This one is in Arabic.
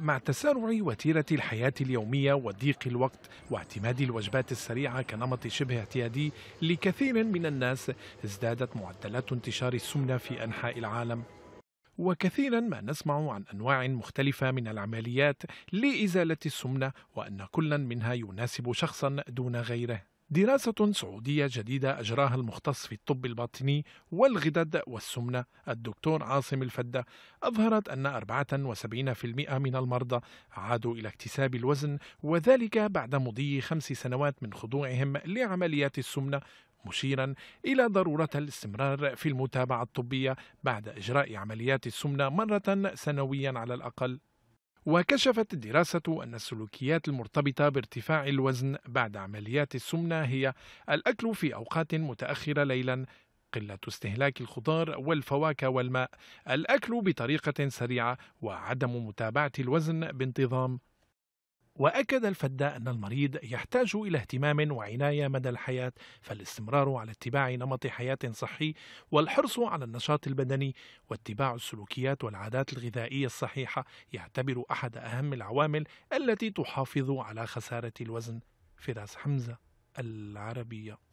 مع تسارع وتيرة الحياة اليومية وضيق الوقت واعتماد الوجبات السريعة كنمط شبه اعتيادي لكثير من الناس ازدادت معدلات انتشار السمنة في أنحاء العالم وكثيرا ما نسمع عن انواع مختلفه من العمليات لازاله السمنه وان كل منها يناسب شخصا دون غيره دراسة سعودية جديدة أجراها المختص في الطب الباطني والغدد والسمنة الدكتور عاصم الفدة أظهرت أن 74% من المرضى عادوا إلى اكتساب الوزن وذلك بعد مضي خمس سنوات من خضوعهم لعمليات السمنة مشيرا إلى ضرورة الاستمرار في المتابعة الطبية بعد إجراء عمليات السمنة مرة سنويا على الأقل وكشفت الدراسة أن السلوكيات المرتبطة بارتفاع الوزن بعد عمليات السمنة هي الأكل في أوقات متأخرة ليلا قلة استهلاك الخضار والفواكه والماء، الأكل بطريقة سريعة وعدم متابعة الوزن بانتظام وأكد الفداء أن المريض يحتاج إلى اهتمام وعناية مدى الحياة فالاستمرار على اتباع نمط حياة صحي والحرص على النشاط البدني واتباع السلوكيات والعادات الغذائية الصحيحة يعتبر أحد أهم العوامل التي تحافظ على خسارة الوزن فراس حمزة العربية